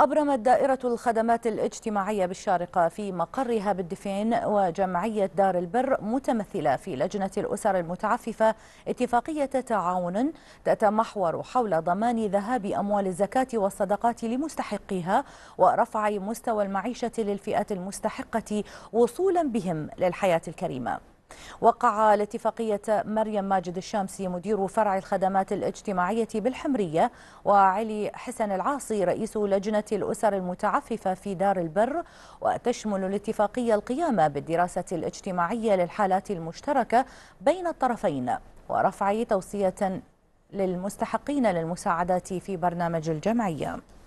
أبرمت دائرة الخدمات الاجتماعية بالشارقة في مقرها بالدفين وجمعية دار البر متمثلة في لجنة الأسر المتعففة اتفاقية تعاون تتمحور حول ضمان ذهاب أموال الزكاة والصدقات لمستحقيها ورفع مستوى المعيشة للفئات المستحقة وصولا بهم للحياة الكريمة وقع الاتفاقية مريم ماجد الشامسي مدير فرع الخدمات الاجتماعية بالحمرية وعلي حسن العاصي رئيس لجنة الأسر المتعففة في دار البر وتشمل الاتفاقية القيامة بالدراسة الاجتماعية للحالات المشتركة بين الطرفين ورفع توصية للمستحقين للمساعدات في برنامج الجمعيه